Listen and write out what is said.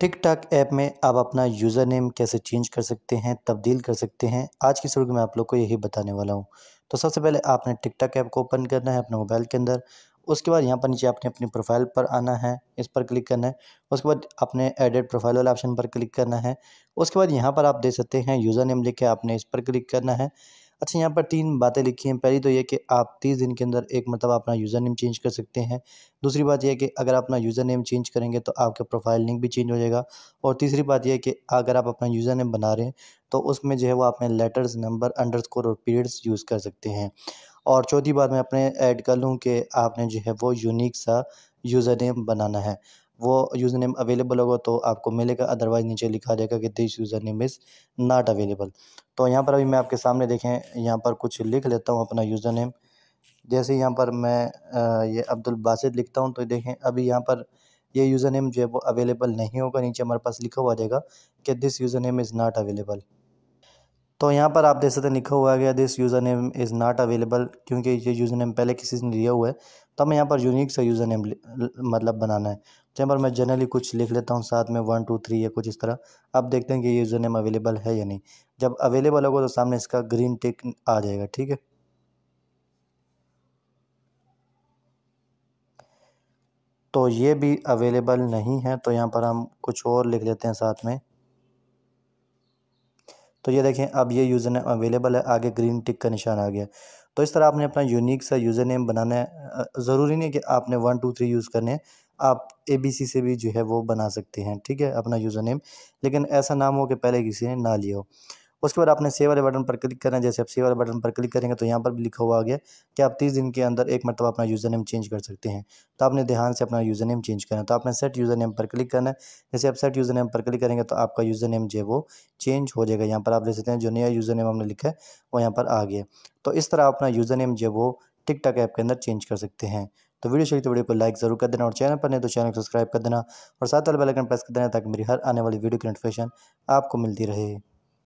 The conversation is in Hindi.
टिक टाक ऐप में आप अपना यूज़र नेम कैसे चेंज कर सकते हैं तब्दील कर सकते हैं आज की शुरू में आप लोग को यही बताने वाला हूँ तो सबसे पहले आपने टिक टाक ऐप को ओपन करना है अपने मोबाइल के अंदर उसके बाद यहाँ पर नीचे आपने अपनी प्रोफाइल पर आना है इस पर क्लिक करना है उसके बाद आपने एडिट प्रोफाइल वाले ऑप्शन पर क्लिक करना है उसके बाद यहाँ पर आप देख सकते हैं यूज़र नेम लिख के आपने इस पर क्लिक करना है अच्छा यहाँ पर तीन बातें लिखी हैं पहली तो ये कि आप तीस दिन के अंदर एक मतलब अपना यूज़र नेम चेंज कर सकते हैं दूसरी बात यह कि अगर अपना यूज़र नेम चेंज करेंगे तो आपका प्रोफाइल लिंक भी चेंज हो जाएगा और तीसरी बात यह कि अगर आप अपना यूज़र नेम बना रहे हैं तो उसमें जो है वो अपने लेटर्स नंबर स्कोर और पीरियड्स यूज़ कर सकते हैं और चौथी बात मैं अपने ऐड कर लूँ कि आपने जो है वो यूनिक सा यूज़र नेम बनाना है वो यूज़र नेम अवेलेबल होगा तो आपको मिलेगा अदरवाइज़ नीचे लिखा जाएगा कि this user name is not available तो यहाँ पर अभी मैं आपके सामने देखें यहाँ पर कुछ लिख लेता हूँ अपना यूज़र नेम जैसे यहाँ पर मैं ये अब्दुल बासित लिखता हूँ तो देखें अभी यहाँ पर ये यूज़र नेम जो है वो अवेलेबल नहीं होगा नीचे हमारे पास लिखा हुआ जाएगा कि this user name is not available तो यहाँ पर आप देख सकते हैं लिखा हुआ गया this user name is not available क्योंकि ये यूज़र नेम पहले किसी ने लिया हुआ है तो हमें यहाँ पर यूनिक सा यूज़र नेम मतलब बनाना है जहाँ पर मैं जनरली कुछ लिख लेता हूँ साथ में वन टू थ्री या कुछ इस तरह अब देखते हैं कि यूज़र नेम अवेलेबल है या नहीं जब अवेलेबल होगा तो सामने इसका ग्रीन टिक आ जाएगा ठीक है तो ये भी अवेलेबल नहीं है तो यहाँ पर हम कुछ और लिख लेते हैं साथ में तो ये देखें अब ये यूज़र नेम अवेलेबल है आगे ग्रीन टिक का निशान आ गया तो इस तरह आपने अपना यूनिक सा यूज़र नेम बनाना है ज़रूरी नहीं कि आपने वन टू थ्री यूज़ करने हैं आप ए बी सी से भी जो है वो बना सकते हैं ठीक है अपना यूज़र नेम लेकिन ऐसा नाम हो कि पहले किसी ने ना लिया हो उसके बाद आपने सेव वाले बटन पर क्लिक करना है जैसे आप सेव वाले बटन पर क्लिक करेंगे तो यहाँ पर भी लिखा हुआ आ गया कि आप तीस दिन के अंदर एक मरतबा अपना यूज़र नेम चेंज कर सकते हैं तो आपने ध्यान से अपना यूज़र नेम चेंज करना है तो आपने सेट यूज़र नेम पर क्लिक करना है जैसे आप सेट यूज़र नेम पर क्लिक करेंगे तो आपका यूज़र नेम जो है वो चेंज हो जाएगा यहाँ पर आप देख सकते हैं जो नया यूज़र नेम हमने लिखा है वो यहाँ पर आ गया तो इस तरह अपना यूज़र नेम जो है वो टिकटॉक ऐप के अंदर चेंज कर सकते हैं तो वीडियो शेयर तो वीडियो को लाइक जरूर कर देना और चैनल पर नहीं तो चैनल को सब्सक्राइब कर देना और साथ वाले बेलकन प्रेस कर देना ताकि मेरी हर आने वाली वीडियो की नोटिफिकेशन आपको मिलती रहे